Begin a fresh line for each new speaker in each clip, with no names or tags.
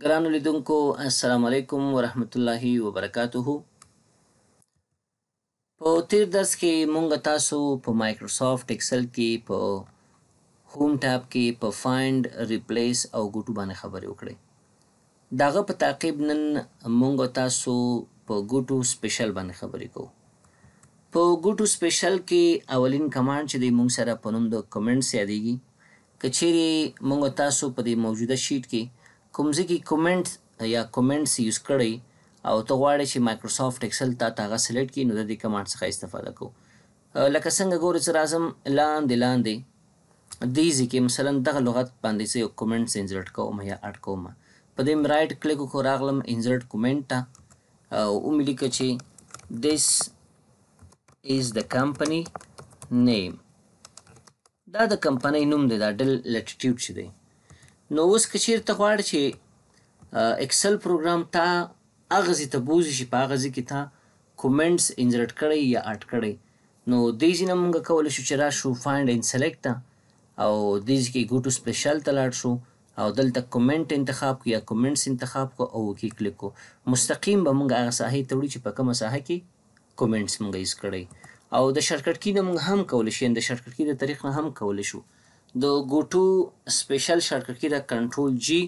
ګرانو لیدونکو السلام علیکم ورحمت الله وبرکاتہ په تیر درس کې مونږ تاسو په مایکروسافټ ایکسل کې په هوم ټاب کې په فایند ریپلیس او ګوټو باندې خبرې وکړې داغه په تعقیب نن مونږ تاسو په ګوټو سپیشل باندې خبرې کوو په ګوټو سپیشل کې اولین کمانډ چې د مونږ سره په نوم د کمنټس یادېږي کچېری مونږ تاسو په دې موجوده شیټ کې کوم ځکه کومنټ یا کومنټس یوز کړی او ته غواړې چې مایکروسافټ ایکسل ته هغه سلیکټ کړي نو د دې کمانډ څخه استفاده کو لکه څنګه ګورې چې راځم لاندې لاندې دې ځکه مثلا دغه لغت باندې زه یو کومنټس انزرټ کوم یا اډ کوم په دې م رائټ کلیک وکړو راغلم انزرټ کومنټ ته او مې لیکه چې this is the company name دا د کمپنۍ نوم دی دا ډل لټیټیوډ چې دی نو اوس که چیرته غواړې چې اکسل پروګرام تا هغه ځای ته بوځي چې په هغه ځای کې تا کومنټس انزرټ کړی یا اډ کړی نو دې ځای نه موږ کولی شو چې راشو فایند ان سلیکټ ته او دې ځای کې ګو ټو سپیشل ته لاړ شو او دلته کومنټ انتخاب کو یا کومنټس انتخاب کو او کې کلیک کو مستقیم به موږ هغه ساحې ته وړي چې په کومه ساحه کې کومنټس موږ ایس کړی او د شرکټ کې موږ هم کولی شو د شرکټ کې د طریق نه هم کولی شو د ګوټو سپیشل شارټکټ کې د کنټرول جی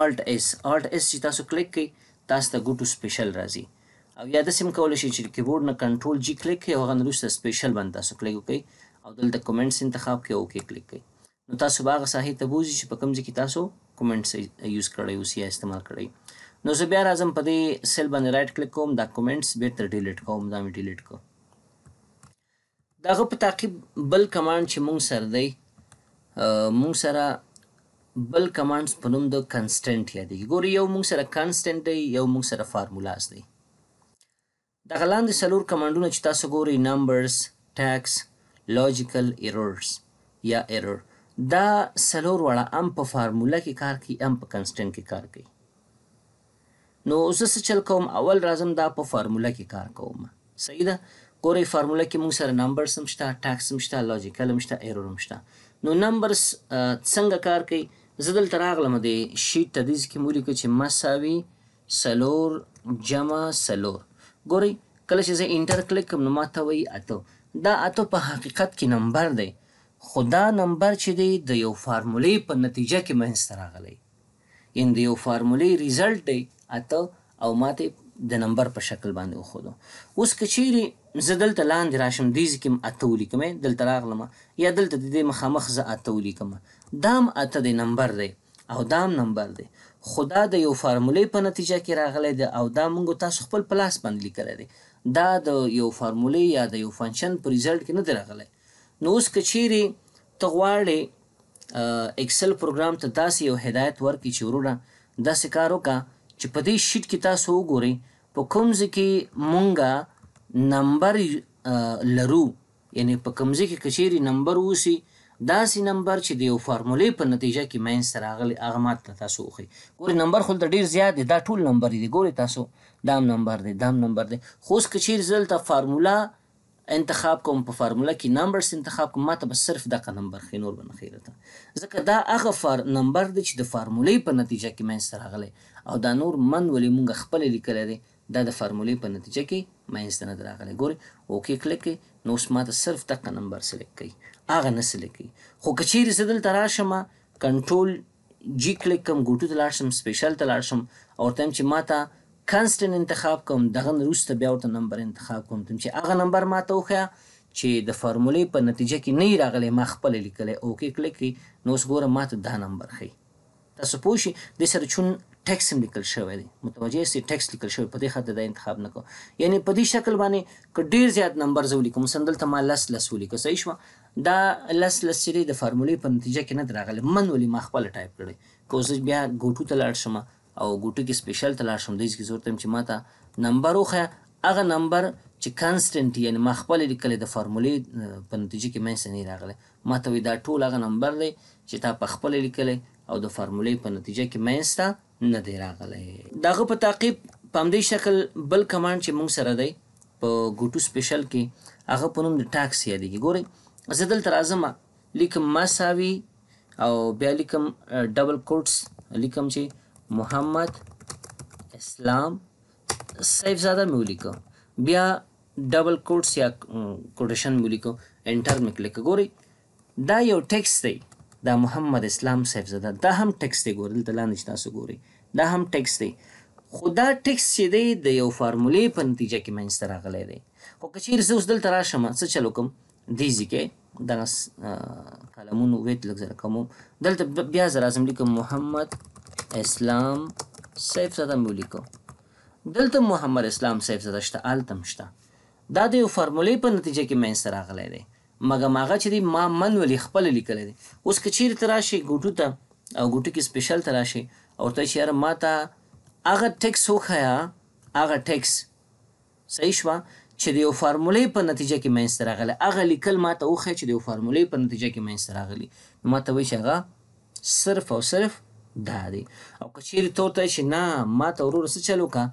الټ اس الټ اس چې تاسو کلیک کړئ تاسو ته ګوټو سپیشل راځي او یا داسې هم کولی شئ چې د کیبورډ نه کنټرول جی کلیک کړئ او هغه نه وروسته سپیشل باندې تاسو کلیک وکړئ او دلته کومنټس انتخاب کړئ او اوکې کلیک کړئ نو تاسو به هغه ساحې ته بوځي چې په کوم ځای کې تاسو کومنټس یوز کړی اوس یا استعمال کړی نو زه بیا راځم په دې سیل باندې رایټ کلیک کوم دا کومنټس بېرته ډیلیټ کوم دا مې ډیلیټ کوم د هغه په تعقیب بل کمانډ چې مونږ سره دی مونږ سره بل کمانډز په نوم د کنسټنټ یادېږي ګوري یو مونږ سره کنسټنټ دی یو مونږ سره فارمولاز دی دغه لاندې څلور کمانډونه چې تاسو ګورئ نمبرز ټیکس لوجیکل ایررز یا ایرر دا څلور وړه ام په فارموله کې کار کوي ام په کنسټنټ کې کار کوي نو اوس څه چل کوم اول راځم دا په فارموله کې کار کوم صحیح ده ګورئ فارموله کې موږ سره نمبرز هم شته ټیکس هم شته لوجیکل هم شته ایرر هم شته نو نمبرز څنګه کار کوي زه دلته راغلم دی شیټ تدیز کې مو لیکو چې مساوي سلور جمع سلور ګورئ کله چې زه انټر کلیک کوم نو ماته وایي اته دا اته په حقیقت کې نمبر دی خو دا نمبر چې دی د یو فارمولې په نتیجه کې منځته راغلی ان د یو فارمولې ریزلټ دی اته او ماته د نمبر په شکل باندې وخدو اوس کچيري زه دلته لاندې راشم دیز کوم اتولې کوم دلته راغلم یا دلته د دې مخامخ زه اتولې کوم دام اته د نمبر دی او دام نمبر دی خدا د یو فارمولې په نتیجه کې راغلی دی او دا موږ تاسو خپل پلاس باندې لیکل دی دا د یو فارمولې یا د یو فنکشن په ریزلټ کې نه دی راغلی نو اوس کچيري ته غواړې اکسل پروګرام ته داسې یو هدایت ورکړي چې وروره داسې کار وکړه چې په دې شیټ کې تاسو وګورئ په کوم ځکه مونږه نمبر لرو یعنی په کوم ځکه کچيري نمبر وسی دا سی نمبر چې د یو فارمولې په نتیجه کې مینس راغلی هغه ماته تاسو خو ګوري نمبر خو ډیر زیات دی دا ټول نمبر دی ګوري تاسو دام نمبر دی دام نمبر دی خو اس کچیر زلته فارمولا انتخاب کوم په فارمولا کې نمبرز انتخاب کوم ماته بس صرف دغه نمبر خې نور بنه خیرته ځکه دا هغه فار نمبر دی چې د فارمولې په نتیجه کې مینس راغلی او دا نور من ولې مونږ خپل لیکل دي دا د فارمولې په نتیجه کې ماینس ته نه راغلی ګوري اوکې کلیک کړئ نو اوس ماته صرف دغه نمبر سلیکټ کوي هغه نه سلیکټ کوي خو که چیرې زه دلته راشم کنټرول جی کلیک کوم ګوټو ته لاړ شم سپیشل ته لاړ شم او ورته چې ماته کانسټنټ انتخاب کوم دغه وروسته بیا ورته نمبر انتخاب کوم تم چې هغه نمبر ماته وښیه چې د فارمولې په نتیجه کې نه راغلی ما خپل لیکلی اوکې کلیک کړئ نو اوس ګوره ماته دا نمبر ښي تاسو پوه شئ دې سره چون ټیکس هم لیکل شوی دی متوجه سي ټیکس لیکل شوی په دې خاطر دا انتخاب نکو یعنی په دې شکل باندې ک ډیر زیات نمبر زو لیکم سندل ته ما لس لس ولیکو صحیح شو دا لس لس سری د فارمولې په نتیجه کې نه درغله من ولې ما خپل ټایپ کړی کوزه بیا ګوټو ته لاړ شم او ګوټو کې سپیشل ته لاړ شم د دې کې ضرورت هم چې ما ته نمبر وخه هغه نمبر چې کانستنت یعنی ما خپل لیکل د فارمولې په نتیجه کې منځ نه راغله ما ته دا ټول هغه نمبر دی چې تا په خپل لیکل او د فارمولې په نتیجه کې منځ نه دی راغلی دغه په تعقیب په همدې شکل بل کمانډ چې موږ سره دی په ګوټو سپیشل کې هغه په نوم د ټاکس یادېږي ګورئ زه دلته راځم لیکم مساوي او بیا لیکم ډبل کوټس لیکم چې محمد اسلام سیف زاده مې ولیکه بیا ډبل کوټس یا کوټیشن مې ولیکه انټر مې کلیک ګورئ دا یو ټیکس دی دا محمد اسلام صاحب زده دا هم ټکس دی ګورل ته لاندې تاسو ګوري دا هم ټکس دی خو دا ټکس چې دی د یو فارمولې په نتیجه کې منځته راغلی دی خو که چیرې زه اوس دلته راشم څه چل وکړم دې ځي کې دغه قلمونو ویت لږ زره کموم دلته بیا زه راځم لیکم محمد اسلام صاحب زده مې ولیکم دلته محمد اسلام صاحب زده شته هلته هم شته دا د یو فارمولې په نتیجه کې منځته راغلی دی مګم هغه چې دی ما من ولې خپل لیکل دي اوس کچیر تراشي ګوټو ته او ګوټو کې سپیشل تراشي او ته شعر ما ته هغه ټیکس وخیا هغه ټیکس صحیح شو چې د یو فارمولې په نتیجه کې مینس راغله هغه لیکل ما ته وخی چې د یو فارمولې په نتیجه کې مینس راغلی نو ما ته وایي چې هغه صرف او صرف دا دی او کچیر تور ته چې نه ما ته ورور څه چلو کا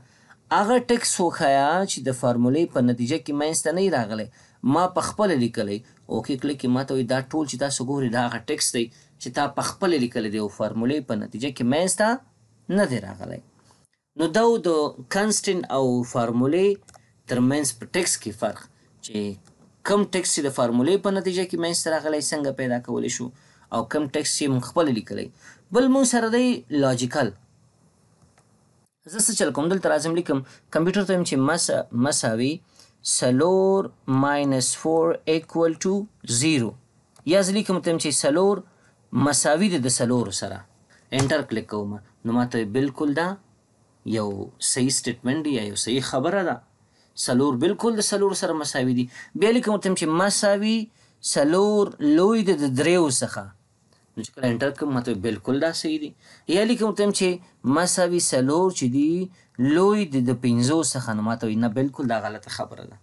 هغه ټیکس وخیا چې د فارمولې په نتیجه کې مینس نه راغله ما په خپل لیکلی اوکې کلیک کې ماته وي دا ټول چې تاسو ګورئ دا هغه ټکس دی چې تا په خپل لیکلی دی او فارمولې په نتیجه کې منځته نه دی راغلی نو دا د کنسټن او فارمولې ترمنځ په ټکس کې فرق چې کم ټکس چې د فارمولې په نتیجه کې منځته راغلی څنګه پیدا کولی شو او کم ټکس چې موږ خپل لیکلی بل مون سره دی لاجیکل زه څه چل کوم دلته راځم لیکم کمپیوټر ته یم چې مس مساوي مس سلور ماینس فور ایکول ټو زیرو یا زلی کوم تم چې سلور مساوي دی د سلور سره انټر کلیک کوم نو ماته بالکل دا یو صحیح سټیټمنټ دی یو صحیح خبره ده سلور بالکل د سلور سره مساوي دی بیا لیکم تم چې مساوي سلور لوی دی د دریو څخه نو چې کله انټر کوم ماته بالکل دا صحیح دی یا لیکم تم چې مساوي سلور چې دی لوی دی د پنځو څخه نو ماته وایي نه بلکل دا غلطه خبره ده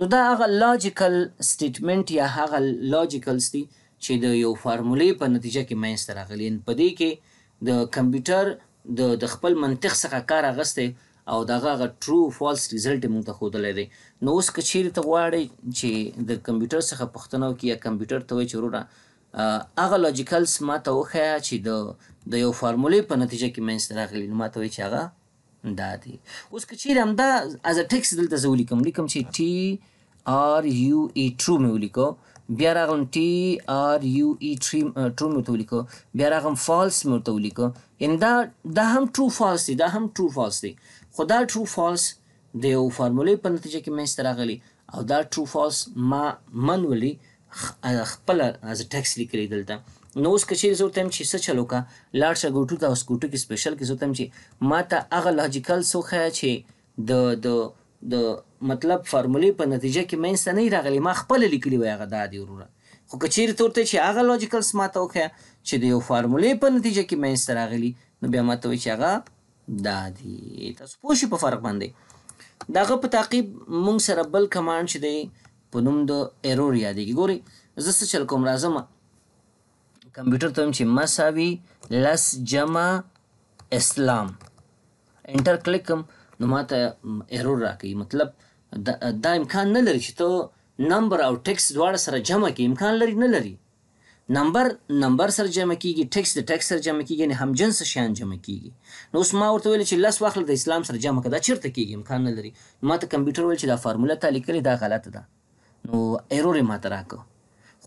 نو دا هغه لاجیکل سټیټمنټ یا هغه لاجیکلز دي چې د یو فارمولې په نتیجه کې منځته راغلي په دې کې د کمپیوټر د د خپل منطق څخه کار اغستی او دغه غ ټرو فالس ریزلټ موږ ته خودلې دی نو اوس که چیرې ته غواړې چې د کمپیوټر څخه پښتنو کې یا کمپیوټر ته وایي چې وروره هغه لاجیکلس ما ته وښیه چې د د یو فارمولې په نتیجه کې منځته راغلي نو ما ته وایي چې هغه دا دی اوس که چیرې همدا از ټیکس دلته زه ولیکم لیکم چې ټي آر یو ای ټرو مې ولیکو بیا راغلم ټي آر یو ای ټري ټرو مې ورته ولیکو بیا راغلم فالس مې ورته ولیکو یعنې دا دا هم ټرو فالس دی دا هم ټرو فالس دی خو دا ټرو فالس د یو فارمولې په نتیجه کې منځته راغلی او دا ټرو فالس ما منولي خپله از ټیکس لیکلی دلته نو اوس کچیر زه ورته چې څه چل وکړه لاړ شه ګوټو ته اوس ګوټو کې سپیشل کې زه ورته چې ما ته هغه لاجیکل څه وښیه چې د د د مطلب فارمولې په نتیجه کې منځته نه راغلی ما خپله لیکلي وای هغه دا دی وروره خو کچیر تور ته چې هغه لاجیکل ما ته وښیه چې د یو فارمولې په نتیجه کې منځته راغلی نو بیا ما ته وایي چې هغه دا دی تاسو پوه شئ په فرق باندې دغه په تعقیب مونږ سره بل کمانډ چې دی په نوم د ایرور یادېږي ګورئ زه څه چل کوم راځم کمپیوټر ته ویم چې مساوي لس جمع اسلام انټر کلیک کوم نو ماته ایرور راکوي مطلب دا, دا امکان نه لري چې ته نمبر او ټیکس دواړه سره جمع کې امکان لري نه لري نمبر نمبر سره جمع کیږي ټیکس د ټیکس سره جمع کیږي یعنی هم جنس شیان جمع کیږي نو اوس ما ورته ویل چې لس واخل د اسلام سره جمع کړه چیرته کیږي امکان نه لري ما ته کمپیوټر ویل چې دا فارموله تا لیکلې دا غلطه ده نو ایرور یې ماته راکړه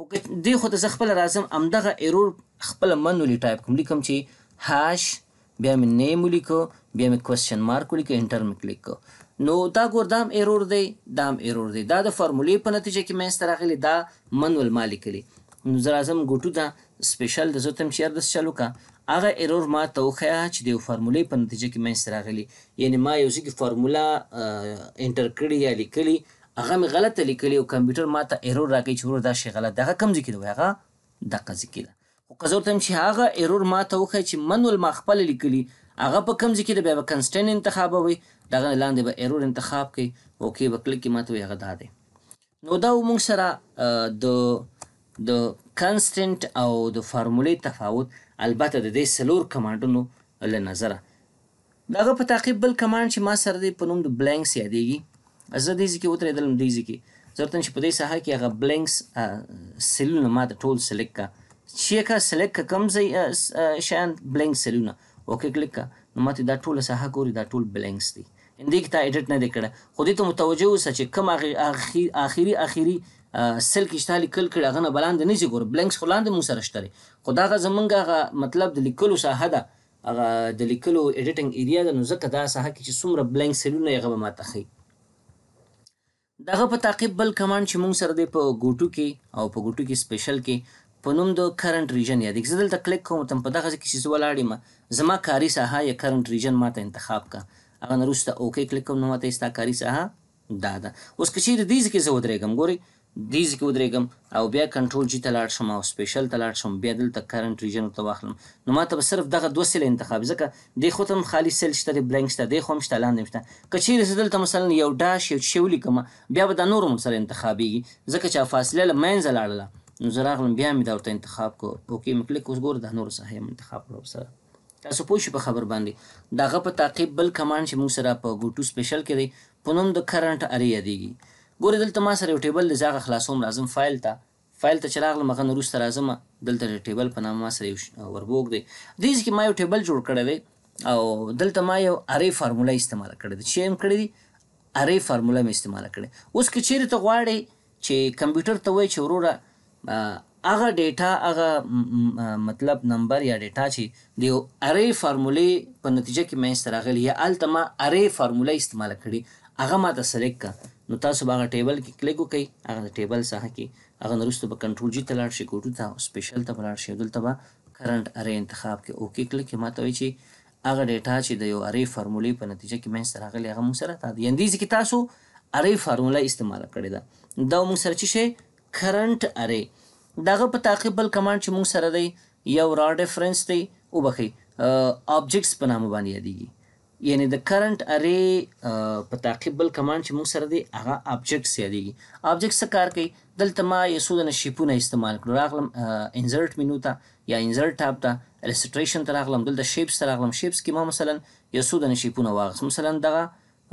خو دی خو ته زه خپله راځم همدغه ایرور خپله من ولي ټایپ کوم لیکم چې هاش بیا مې نیم ولیکو بیا مې کوسچن مارک ولیکو انټر مې کلیک کو نو دا ګور دا هم ایرور دی دا هم ایرور دی دا د فارمولې په نتیجه کې منځته راغلی دا منول ما لیکلی نو زه راځم ګوټو ته سپیشل د زه ته هم شیر داسې چالو کړه هغه ایرور ما ته وښیه چې د یو فارمولې په نتیجه کې منځته راغلی یعنې ما یو ځای کې فارموله انټر کړې یا لیکلي هغه مې غلطه لیکلې او کمپیوټر ما ته ایرور راکوي چې ورور دا شی غلط دی هغه کوم ځای کې دی هغه دغه ځای کې ده خو که زه ورته چې هغه ایرور ما ته وښایي چې منول ما خپله لیکلي هغه په کوم ځای کې دی بیا به کنسټنټ انتخابوي د هغه لاندې به ایرور انتخاب کوي اوکې به کلیک کې ما ته وایي هغه دا دی نو دا موږ سره د د کنسټنټ او د فارمولې تفاوت البته د دې څلور کمانډونو له نظره د هغه په تعقیب بل کمانډ چې ما سره دی په نوم د بلانکس یادېږي زه دې ځکه وترېدلم دې ځکه ضرورت نشي په دې ساحه کې هغه بلینکس سیلونه ما ته ټول سلیکټ کا چې کا سلیکټ کا کم ځای شان بلینک سیلونه اوکې کلیک کا نو ماته دا ټول ساحه ګوري دا ټول بلینکس دي اندې کې تا اډیټ نه دی کړه خو دې ته متوجه اوسه چې کم اخی اخیری اخیری سل کې شته لیکل کړه غنه بلاند نه زی ګور بلنکس خلاند مو سره شته خدا غ زمونږه غ مطلب د لیکلو ساحه ده هغه د لیکلو اډیټینګ ایریا ده نو ځکه دا ساحه کې چې څومره بلنک سلونه یې غو ماته خي دغه په تعقیب بل کمانډ چې موږ سره دی په ګوټو کې او په ګوټو کې سپیشل کې په نوم د کرنٹ ریجن یادېږي زه دلته کلیک کوم تم په دغه کې چې زه ولاړ یم زما کاري ساحه یا کرنٹ ریجن ماته انتخاب کا هغه نه وروسته اوکې کلیک کوم نو ماته ستا کاري ساحه دا ده اوس که چیرې دې ځکه زه ودرېږم ګورئ دې ځای کې ودرېږم او بیا کنټرول جي ته لاړ شم او سپیشل ته لاړ شم بیا دلته کرنټ ریجن ورته واخلم نو ما ته به صرف دغه دوه سیل انتخاب ځکه دې خو ته هم خالي سیل شته دی بلینک شته دې خو هم شته لاندې شته که چیرې زه دلته مثلا یو ډاش یو شی ولیکم بیا به دا نور هم سره انتخابېږي ځکه چې فاصله له منځه لاړله نو زه راغلم بیا مې دا ورته انتخاب کړو اوکې مې کلیک اوس ګوره دا نور صحیح هم انتخاب کړو سره تاسو پوه شئ په خبر باندې دغه په تعقیب بل کمانډ چې موږ سره په ګوټو سپیشل کې دی په نوم د کرنټ ارې یادېږي ګوره دلته ما سره یو ټیبل دی زه هغه خلاصوم راځم فایل ته فایل ته چې راغلم هغه نه وروسته راځم دلته د ټیبل په نامه ما سره یو وربوګ دی دې کې ما یو ټیبل جوړ کړی دی او دلته ما یو ارې فارموله استعمال کړې ده چې هم کړې دي ارې فارموله مې استعمال کړې اوس که چیرې ته غواړې چې کمپیوټر ته وایې چې وروره هغه ډیټا هغه مطلب نمبر یا ډیټا چې د ارې فارمولې په نتیجه کې مې راغلی یا الته ما ارې فارموله استعمال کړي هغه ما ته سلیکټ نو تاسو به هغه ټیبل کې کلیک وکړئ هغه ټیبل ساحه کې هغه نرسته به کنټرول جی ته لاړ شي کوټو ته سپیشل ته لاړ شي دلته به کرنٹ اره انتخاب کې اوکی کلیک کې ماته وي چې هغه ډیټا چې د یو اره فارمولې په نتیجه کې منځ راغلی هغه موږ سره تاسو یندیز کې تاسو اره فارموله استعمال کړې ده دا موږ سره چې شي کرنٹ اره دغه په تعقیب بل کمانډ چې موږ سره دی یو را ډیفرنس دی او بخي آبجیکټس په نامه باندې یادېږي یعنی د کرنٹ اره په تعقیب بل کمان چې موږ سره دی هغه ابجیکټس یادېږي ابجیکټ څه کار کوي دلته ما یو څو دنه شیپونه استعمال کړو راغلم انزرټ مینو ته یا انزرټ ټاب ته الستریشن ته راغلم دلته شیپس ته راغلم شیپس کې ما مثلا یو څو دنه شیپونه واغست مثلا دغه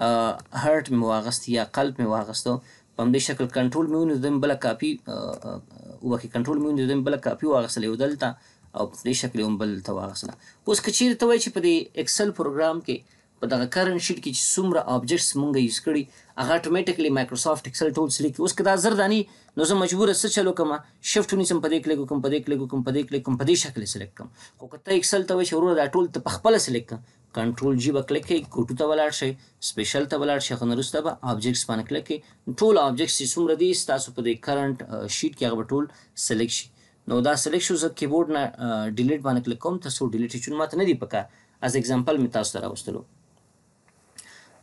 هارت مې واغست یا قلب مې واغستو په همدې شکل کنټرول مې ونیو دم بل کاپی وکه کنټرول مې ونیو دم بل کاپی واغستل یو دلته او په دې شکل هم بل ته واغستل اوس کچیر ته وای چې په دې ایکسل پروګرام کې په دغه کرنٹ شیټ کې چې څومره آبجیکټس مونږ یوز کړي هغه اتوماتیکلی مایکروسافټ اکسل ټول سره کې اوس کدا زر دانی نو زه مجبور څه چلو کوم شفټ ونیسم په دې کلیک کوم په دې کلیک کوم په دې کلیک کوم په دې شکل سلیکټ کوم خو کته اکسل ته وشه ورور دا ټول ته خپل سلیکټ کوم کنټرول جی به کلیک کوي کوټو ته ولاړ شي سپیشل ته ولاړ شي خنرسته به آبجیکټس باندې کلیک کوي ټول آبجیکټس چې څومره دي تاسو په دې کرنٹ شیټ کې هغه ټول سلیکټ شي نو دا سلیکټ شو زه کیبورډ نه ډیلیټ باندې کلیک کوم تاسو ډیلیټ چون ماته نه دی پکا از اگزامپل می تاسو ته راوستلو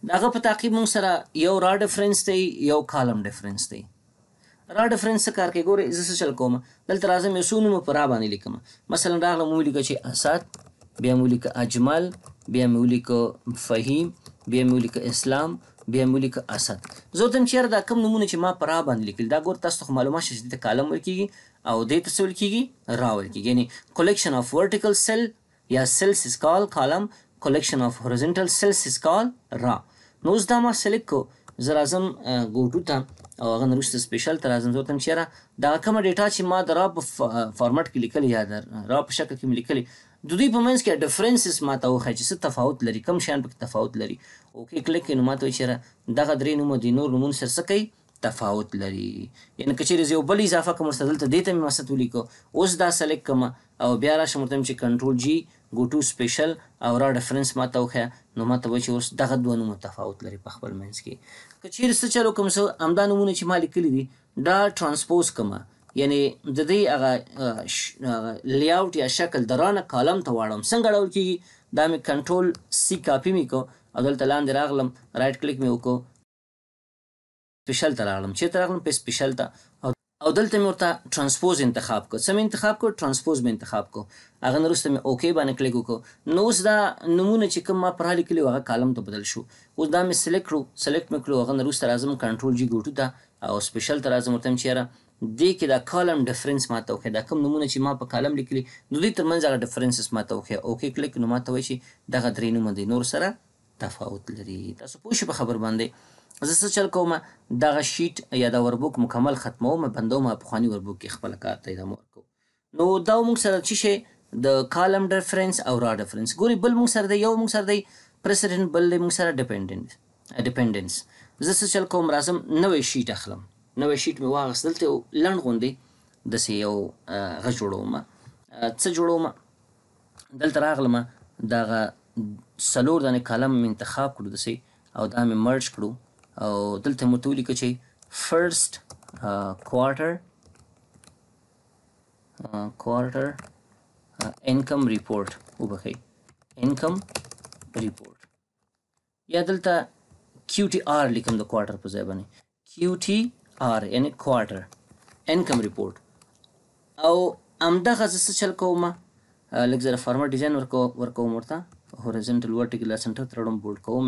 داغه په تعقیب مون سره یو را ډیفرنس دی یو کالم ډیفرنس دی را ډیفرنس کار کې ګوره زه چل کوم دلته راځم یو سونو په را باندې لیکم مثلا راغله مو لیکه چې اسات بیا مو لیکه اجمل بیا مو لیکه فهیم بیا مو لیکه اسلام بیا مو لیکه اسد زه تم چیرې دا کم نمونه چې ما پر را باندې لیکل دا ګور تاسو ته معلومات شې د کالم ورکیږي او د تسول کیږي را ورکیږي یعنی کلیکشن اف ورټیکل سیل یا سیلز از کال کالم کلیکشن اف هورایزنټل سیلز از کال را نو اوس دا ما سلیکټ کو زه راځم ګوټو ته او هغه وروسته سپیشل ته راځم زه ورته چې یاره دغه کومه ډیټا چې ما د را په فارمټ کې لیکلې یا د را په شکل کې مې لیکلې د دوی په منځ کې ډفرنسز ما ته وښایي چې څه تفاوت لري کوم شیان پکې تفاوت لري اوکې کلیک کړې نو ما ته وایي چې یاره دغه درې نومه دوی نور نومونو سره څه کوي تفاوت لري یعنی که چیرې یو بل اضافه کوم ورته دلته دې ته مې مقصد ولیکو اوس دا سلیکټ کوم او بیا راشم ورته چې کنټرول جی ګو ټو سپیشل او را ریفرنس ماته وښیه نو ماته به چې اوس دغه دوه نومونه تفاوت لري په خپل منځ کې که چیرې څه چلو کوم څه همدا نومونه چې ما لیکلي دي دا ټرانسپوز کوم یعنی د دې هغه لی اوټ یا شکل درانه کالم ته واړم څنګه ډول کیږي دا مې کنټرول سی کاپی مې کو او دلته لاندې راغلم رائټ کلیک مې وکړو سپیشل ته راغلم چېرته راغلم په سپیشل ته او دلته مې ورته ترانسپوز انتخاب کړ څه مې انتخاب کړ ترانسپوز مې انتخاب کړ هغه نه وروسته مې اوکې باندې کلیک وکړ نو اوس دا نومونه چې کوم ما پر حال کلی هغه کالم ته بدل شو اوس دا مې سلیکټ کړو سلیکټ مې کړو هغه نه وروسته راځم کنټرول جی ګوټو ته او سپیشل ته راځم ورته چیرې دې کې دا کالم ډیفرنس ماته وکړي دا کوم نمونه چې ما په کالم لیکلي نو دې ترمنځ هغه ډیفرنسز ماته وکړي اوکې کلیک نو ماته وایي چې دغه درې نومه دي نور سره تفاوت لري تاسو پوه شئ په خبر باندې زه څه چل کوم دغه شیټ یا دا وربوک مکمل ختموم بندوم پخوانی وربوک کې خپل کار ته ادامه ورکوم نو دا موږ سره چی شي د کالم ریفرنس او را ریفرنس ګوري بل موږ سره دی یو موږ سره دی پریسیډنت بل دی موږ سره ډیپندنس ډیپندنس زه څه چل کوم راځم نوې شیټ اخلم نوې شیټ مې واغستل ته لند غوندي د سې یو غ جوړوم څه جوړوم دلته راغلم دغه سلور دانه کالم انتخاب کړو د سې او دا مې مرج کړو او دلته مو ته ولیکه چې فرست کوارټر کوارټر انکم ریپورت وبخئ انکم ریپورت یا دلته کیو ټي آر لیکم د کوارټر په ځای باندې کیو ټي آر یعنی کوارټر انکم ریپورت او همدغه زه څه چل کوم لږ زره فارمر ډیزاین ورکوم ورته هورزنټل ورټیکل سنټر ترړم بولډ کوم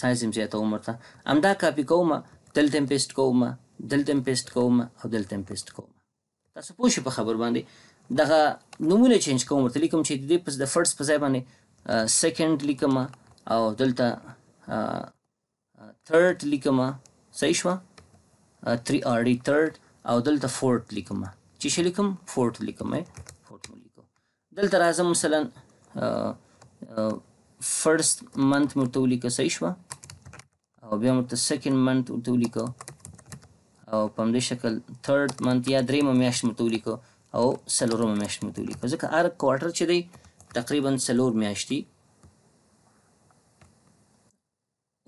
سایز هم زیاتوم ورته همدا کاپي کوم دلته هم پیسټ کوم دلته هم پیسټ کوم او دلته هم پیسټ کوم تاسو پوه شئ په خبر باندې دغه نمونه چینج کوم ورته لیکم چې د دې پس د فرست په ځای باندې سیکنډ لیکم او دلته ثرد لیکم صحیح شو 3 ار ڈی ثرد او دلته فورت لیکم چې شي لیکم فورت لیکم فورت لیکم دلته راځم مثلا فرست منت مرته ولیکه صحیح شوه او بیا مرته سیکنډ منت ورته ولیکه او په همدې شکل تھرد منت یا درېمه میاشت مرته ولیکه او څلورمه میاشت مرته ولیکه ځکه هر کوارټر چې دی تقریبا څلور میاشتې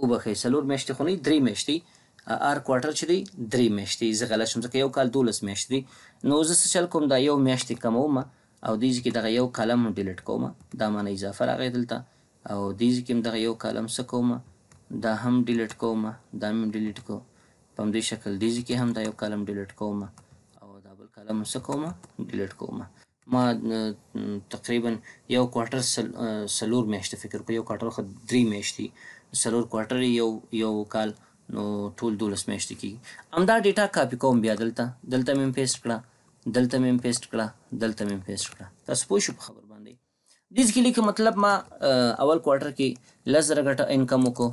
وبخې څلور میاشتې خو نه درې میاشتې ار کوارټر چې دی درې میاشتې زه غلط شوم ځکه یو کال دولس میاشتې دی نو زه څه چل کوم دا یو میاشتې کموم او دې کې دغه یو کالم ډیلیټ کوم دا معنی اضافه راغی دلته او دې ځکه هم دغه یو کالم څه کوم دا هم ډیلیټ کوم دا هم ډیلیټ کوم په همدې شکل دې ځکه هم دا یو کالم ډیلیټ کوم او دا بل کالم څه کوم ډیلیټ کوم ما تقریبا یو کوارټر سل سلور میاشتې فکر کوم یو کوارټر خو درې میاشتې سلور کوارټر یو یو کال نو ټول دولس میاشتې کېږي همدا ډیټا کاپي کوم بیا دلته دلته مې پیسټ کړه دلته مې پیسټ کړه دلته مې پیسټ کړه تاسو پوه شو په خبره دیز کې لیکه مطلب ما اول کوارټر کې لس زره ګټه انکم وکړو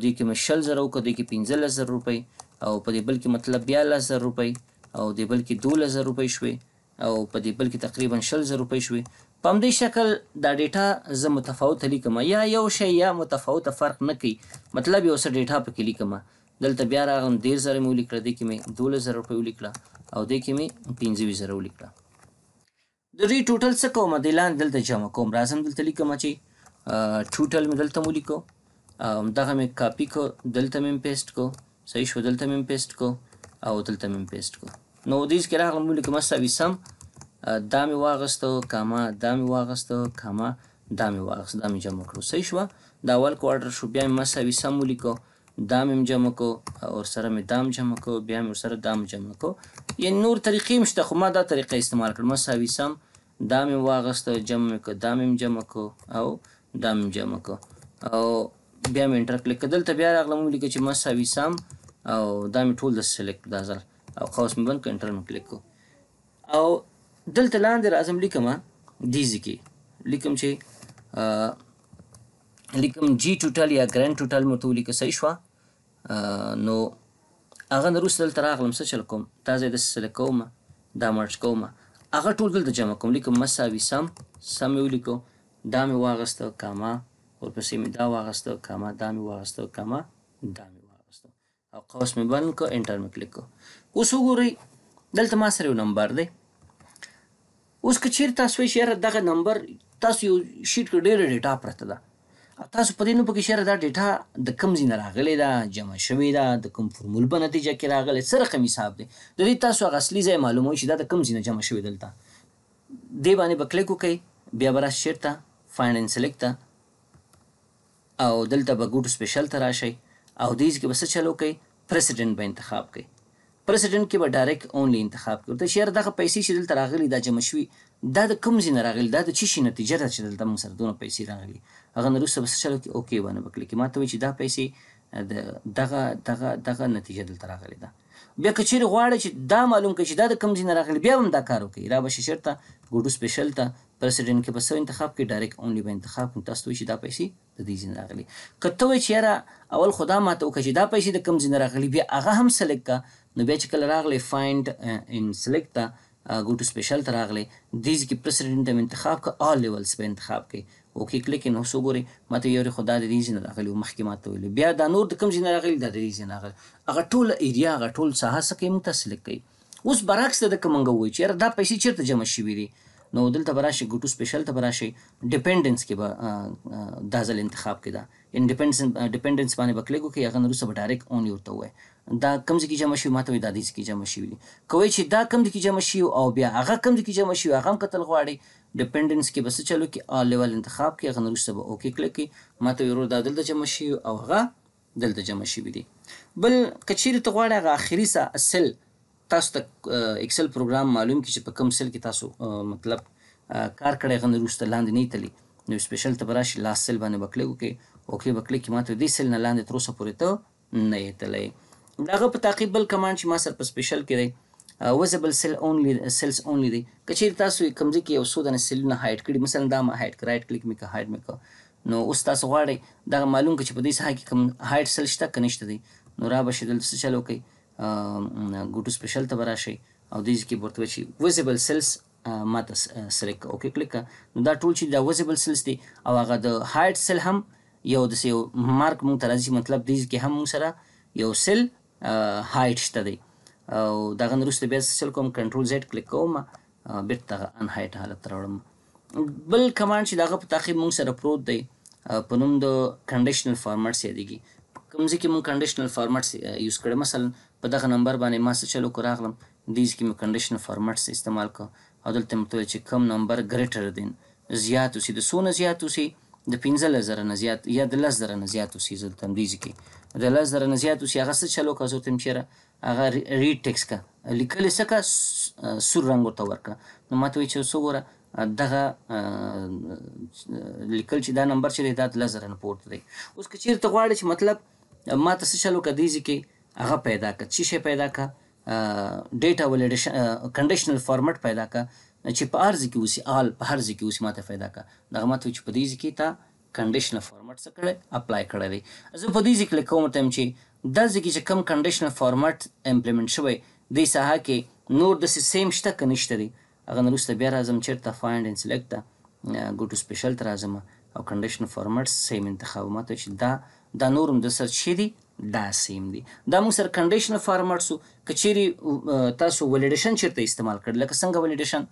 دوی کې مې شل زره وکړو دوی کې پنځلس زره روپۍ او په دې بل کې مطلب بیا لس زره روپۍ او دې بل کې دوولس زره روپۍ شوې او په دې بل کې تقریبا شل زره روپۍ شوې په همدې شکل دا ډیټا زه متفاوت لیکم یا یو شی یا متفاوت فرق نه کوي مطلب یو څه ډیټا پکې لیکم دلته بیا راغم ډیر زره مې ولیکړه دې کې مې 12000 روپۍ ولیکړه او دې کې مې 25000 ولیکړه د دوی ټوټل څه کوم د لاندې دلته جمع کوم راځم دلته لیکم چې ټوټل مې دلته مو لیکو دغه مې کاپی کو دلته مې پیسټ کو صحیح شو دلته مې پیسټ کو او دلته مې پیسټ کو نو دیس کې راغلم مې کوم مساوي سم دا مې واغستو کاما دا مې واغستو کاما دا مې واغست دا مې جمع کړو صحیح شو دا اول کوارټر شو بیا مې مساوي سم ولیکو دا مې جمع کو او سره مې دام جمع کو بیا مې سره دام جمع کو یعنی نور طریقې مشته خو ما دا طریقه استعمال کړم مساوي سم دا مې واغسته جمع مې که دا مې جمع که او دا مې جمع که او بیا مې انټر کلیک که دلته بیا راغله مونږ لیکه چې مساوي سم او دا مې ټول د سلیکټ دا ځل او قوس مې بند که انټر مې کلیک کو او دلته لاندې راځم لیکم دیزی کې لیکم چې لیکم جی ټوټل یا ګرند ټوټل مو ته ولیکه صحیح شوه نو هغه نه وروسته دلته راغلم څه چل کوم دا ځای داسې سلیکټ کوم دا مرج کوم هغه ټول دلته جمع کوم لیکم مساوي سم سم یې ولیکو دا مې واغسته کاما ورپسې مې دا واغسته کاما دا مې واغسته کاما دا مې واغسته او قوس مې بند کړو انټر مې کلیک کړو اوس وګورئ دلته ما سره یو نمبر دی اوس که چیرې تاسو یې دغه نمبر تاسو یو شیټ کې ډېره ډیټا پرته ده تاسو په دې نو پکې شعر دا ډیټا د کم ځای نه راغلی دا جمع شوی دا د کوم فورمول په نتیجه کې راغلی سره کوم حساب دی د دې تاسو هغه اصلي ځای معلوموي چې دا د کم ځای نه جمع شوی دلته دې باندې به کلیک وکړئ بیا به راشئ چېرته فایند اینډ سلیکټ ته او دلته به ګوټو سپیشل ته راشئ او دې کې به څه چل وکړئ پریسیډنټ به انتخاب کړئ پریسیډنټ کې به ډایرکټ اونلی انتخاب کړئ ته شعر دغه پیسې چې دلته راغلي دا جمع شوي دا د کوم ځای نه راغلي دا د چی شي نتیجه ده چې دلته موږ سره دونه پیسې راغلي هغه نه وروسته به څه چلو کې اوکې باندې به کلیک ما ته وایي چې دا پیسې د دغه دغه دغه نتیجه دلته راغلې ده بیا که چیرې غواړې چې دا معلوم کړي چې دا د کوم ځای نه راغلی بیا هم دا کار وکړي را به شي چېرته ګوډو سپیشل ته پرسیډنټ کې به څه انتخاب کړي ډایرکټ اونلي به انتخاب کړي تاسو ته وایي چې دا پیسې د دې ځای نه راغلي که ته وایي چې یاره اول خو دا ماته وکړه چې دا پیسې د کوم ځای نه راغلي بیا هغه هم سلیکټ کړه نو بیا چې کله راغلی فایند ان سلیکټ ته go to special ته راغلی دیز کې پریسیډنت د انتخاب کا آل لیولز په انتخاب کې اوکی کلیک نو سو ګوري ماته یوري خدا د دې نه راغلی مخکې ماته ویل بیا دا نور د کوم ځای نه راغلی د دې نه راغلی هغه ټول ایریا هغه ټول ساحه سکه متصل کوي اوس برعکس د کومنګ وای چې دا پیسې چیرته جمع شي وي نو دلته براشي ګټو سپیشل ته براشي ډیپندنس کې به دا ځل انتخاب کړه انډیپندنس ډیپندنس باندې بکلیګو کې هغه نور سب ډایرک اون یو ته وای دا کم ځکه جمع شي ماته دا دې ځکه جمع شي کوي چې دا کم ځکه جمع شي او بیا هغه کم ځکه جمع شي هغه قتل غواړي ډیپندنس کې بس چلو کې آل لیول انتخاب کې هغه نرسته به اوکې کلک کې ماته ورو دا دلته جمع شي او هغه دلته جمع شي دي بل کچیر ته غواړي هغه اخري سا اصل تاسو ته ایکسل پروګرام معلوم کی چې په کم سل کې تاسو مطلب کار کړی غن روسته لاندې نه تلی نو سپیشل ته براش لاس سل باندې وکړو کې اوکې وکړي کې ماته دې سل نه لاندې تر اوسه پورې ته نه تلی د هغه په تعقیب بل کمانډ چې ما سره په سپیشل کې دی وزبل سیل اونلی سیلز اونلی دی کچیر تاسو کوم ځکه یو څو دنه سیلونه هایډ کړي مثلا دا ما هایډ کړ رائټ کلیک میکا هایډ میکا نو اوس تاسو غواړئ دا معلوم کړئ چې په دې ساحه کې کوم هایډ سیل شته که نشته دی نو را به شي دلته څه چلو کوي ګوټو سپیشل ته به راشئ او دې کې ورته چې وزبل سیلز ماته سلیک اوکې کلیک نو دا ټول چې دا وزبل سیلز دي او هغه د هایډ سیل هم یو د یو مارک مونږ ته راځي مطلب دې کې هم مونږ سره یو سیل هایډ شته دی او دغه نرسته بیا سل کوم کنټرول زد کلیک کوم بیرته ان هایډ حالت راوړم بل کمانډ چې دغه په تاخیر مونږ سره پروت دی په نوم د کنډیشنل فارمټ سیدیږي کوم ځکه مونږ کنډیشنل فارمټ یوز کړ مثلا په دغه نمبر باندې ما څه چلو کو راغلم دیز کې مې کنډیشنل فارمټ استعمال کو او دلته مې ته چې کم نمبر ګریټر دین زیات وسی د سونه زیات وسی د 15000 نه زیات یا د 10000 نه زیات وسی زلتم دیږي د لس زره نه زیات اوسي هغه څه چل وکړه زه ورته وایم چېرې هغه ریډ ټیکس کړه لیکلې څه کړه سور رنګ ورته ورکړه نو ما ته وایي چې څه وګوره دغه لیکل چې دا نمبر چې دی دا د لس زره نه پورته دی اوس که چېرې ته غواړې چې مطلب ما ته څه چل وکړه دې ځای کې هغه پیدا کړه څه شی پیدا کړه ډیټا ولیډیشن کنډیشنل فارمټ پیدا کړه چې په ارزي کې اوسي آل په هر ځای کې اوسي ماته پیدا کا دغه ماته چې په دې ځکه تا کنډیشنل فارمټ څه کړی اپلای کړی دی زه په دې ځای کلیک کوم ته چې دا ځای کې چې کوم کنډیشنل فارمټ امپلیمنټ شوی دې ساحه کې نور داسې سیم شته که نشته دی هغه نه وروسته بیا راځم چېرته فایند اینډ سلیکټ ته ګو ټو سپیشل ته راځم او کنډیشنل فارمټ سیم انتخابوم ماته چې دا دا نور هم د سر شي دی دا سیم دی دا موږ سره کنډیشنل فارمټ سو کچېری تاسو ولیډیشن چیرته استعمال کړل لکه څنګه ولیډیشن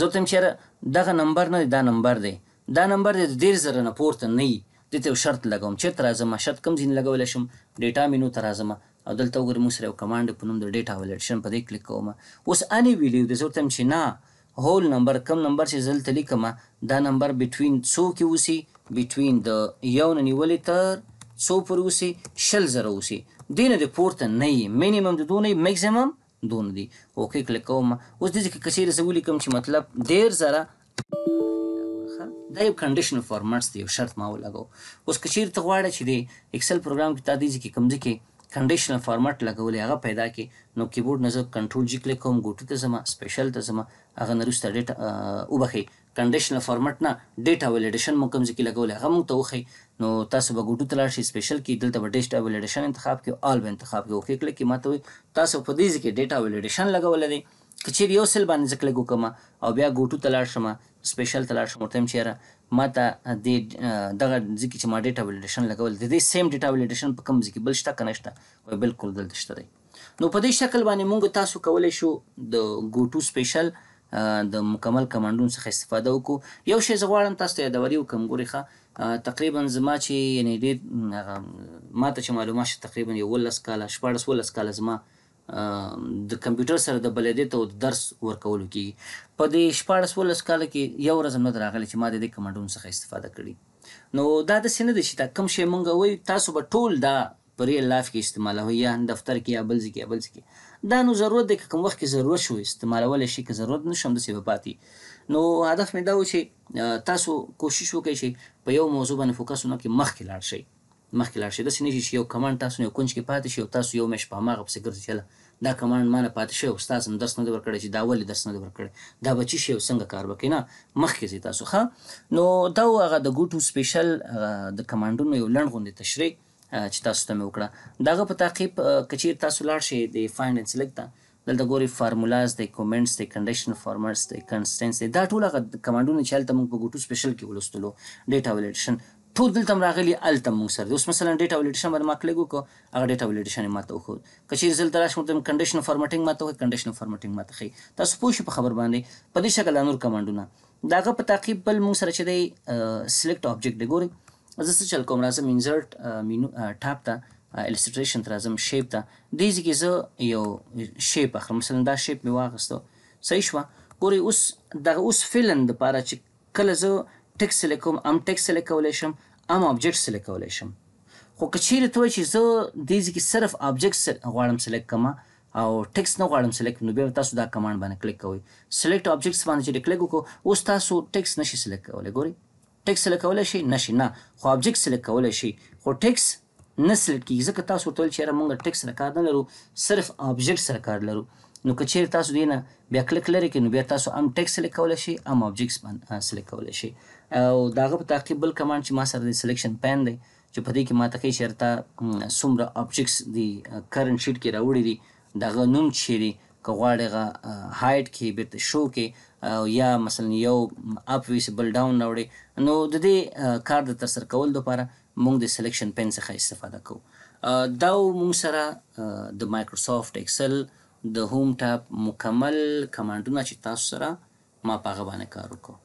زه تم چیرې دغه نمبر نه دا نمبر دی دا نمبر د دېرش زره نه پورته نه وي دې ته یو شرط لګوم چېرته راځم شرط کوم ځین لګولی شم ډیټا مینو ته راځم او دلته وګورئ موږ سره یو کمانډ په نوم د ډیټا ولیډیشن په دې کلیک کوم اوس انې ویډیو د ضرورت هم چې نه هول نمبر کم نمبر چې زه دلته لیکم دا نمبر بټوین څو کې اوسي بټوین د یو نه نیولې تر څو پورې اوسي شل زره اوسي دې نه د پورته نه یي مینیمم د دوه نه یي میکزیمم دوه نه دي اوکې کلیک کوم اوس دې کې که چېرې زه ولیکم چې مطلب ډېر زره ښه دا یو کنډیشن فارمټس دی یو شرط ما ولګو اوس کچیر ته غواړي چې دی ایکسل پروګرام کې تاسو کې کمځ کې کنډیشنل فارمټ لګولې هغه پیدا کې نو کیبورډ نه زه کنټرول جی کلیک کوم ګوټو ته زما سپیشل ته زما هغه نرسته ډیټا وبخي کنډیشنل فارمټ نه ډیټا ویلیډیشن مو کمځ کې لګولې هغه مو ته وخی نو تاسو به ګوټو تلار شي سپیشل کې دلته به ډیټا ویلیډیشن انتخاب کې آل به انتخاب کې اوکې کلیک کې ماته تاسو په دې ځکه ډیټا ویلیډیشن لګولې دی که چیرې یو سل باندې ځکه لږ وکړم او بیا ګوټو ته لاړ شم سپیشل ته لاړ شم ورته هم چیرې ما ته د دغه ځکه چې ما ډیټا ولیډیشن لګول د دې سیم ډیټا ولیډیشن په کوم ځکه بل شته کنه شته وای بالکل دلته شته دی نو په دې شکل باندې موږ تاسو کولای شو د ګوټو سپیشل د مکمل کمانډون څخه استفاده وکړو یو شی زه غواړم تاسو ته یادوري وکړم ګورې ښه تقریبا زما چې یعنې ډېر ما ته چې معلومات شي تقریبا یولس کاله شپاړس ولس کاله زما د کمپیوټر سره د بلدیت او درس ورکول کیږي په دې 14 ولس کال کې یو ورځ نه راغلی چې ما د دې کمانډون څخه استفاده کړي نو دا د سینې د شته کم شی مونږ وای تاسو به ټول دا په ریل لایف کې استعمالوي یا دفتر کې یا بل ځای کې یا بل ځای کې دا نو ضرورت دی که کوم وخت کې ضرورت شو استعمالول شي که ضرورت نشم د سیبه پاتې نو هدف مې دا و چې تاسو کوشش وکړئ چې په یو موضوع باندې فوکس ونه کې مخکې لاړ شئ مخکې لاړ شي داسې نه شي چې یو کمانډ تاسو یو کونج کې پاتې شي او تاسو یو میاشت په هماغه پسې ګرځي چله دا کمانډ مانه پاتې شي او ستاسو درس نه دی ورکړی چې دا ولې درس نه دی ورکړی دا به چی شي او څنګه کار وکړي نه مخکې ځي تاسو ښه نو دا هغه د ګوټو سپیشل د کمانډونو یو لنډ غوندې تشریح چې تاسو ته مې وکړه دغه په تعقیب کچیر تاسو لاړ شئ د فایند اینډ سلیکټ ته دلته ګوري فارمولاز د کومنټس د کنډیشن فارمرز د کنسټنس دا ټول هغه کمانډونه چې هلته موږ په ګوټو سپیشل کې ولوستلو ډیټا ولیډیشن ټول دلته راغلي الته موږ سره اوس مثلا ډیټا ولیډیشن باندې ما کلیک وکړ هغه ډیټا ولیډیشن یې ماته وښود که چیرې دلته راشم ورته کنډیشنل فارمټینګ ماته وښي کنډیشنل فارمټینګ ماته ښي تاسو پوه شئ په خبر باندې په دې شکل نور کمانډونه د هغه په تعقیب بل موږ سره چې دی سلیکټ آبجیکټ دی ګورئ زه څه چل کوم راځم انزرټ مینو ټاپ ته الستریشن ته راځم شیپ ته دې ځای کې زه یو شیپ اخلم مثلا دا شیپ مې واخیسته صحیح شوه ګورئ اوس دغه اوس فلن دپاره چې کله زه ټیکس لیکم ام ټیکس لیکولای شم ام آبجیکټس لیکولای شم خو کچېره ته چې زه دې ځکه صرف آبجیکټس غواړم سلیکټ کما او ټیکس نه غواړم سلیکټ نو به تاسو دا کمانډ باندې کلیک کوئ سلیکټ آبجیکټس باندې چې کلیک وکړو اوس تاسو ټیکس نشي سلیکټ کولای ګوري ټیکس سلیکټ کولای شي نشي نه خو آبجیکټ سلیکټ کولای شي خو ټیکس نه سلیکټ کیږي ځکه تاسو ټول چیرې مونږ ټیکس نه کار نه لرو صرف آبجیکټ سره کار لرو نو که چیرې تاسو دې نه بیا کلک لري کې نو بیا تاسو ام ټیکس سلیکټ کولی شئ ام آبجیکټس سلیکټ کولی شئ او د هغه په تعقیب بل کمانډ چې ما سره د سلیکشن پین دی چې په دې کې ماته کوي چېرته څومره آبجیکټس دی کرنټ شیټ کې راوړي دي د هغه نوم چې دی که غواړې هغه هایډ کړي بیرته شو کړي یا مثلا یو اپ ویسي بل ډاون راوړي نو د دې کار د ترسره کولو لپاره موږ د سلیکشن پین څخه استفاده کوو دا موږ سره د مایکروسافټ اکسل د هوم ټاب مکمل کمانډونه چې تاسو سره ما په هغه باندې کار وکړو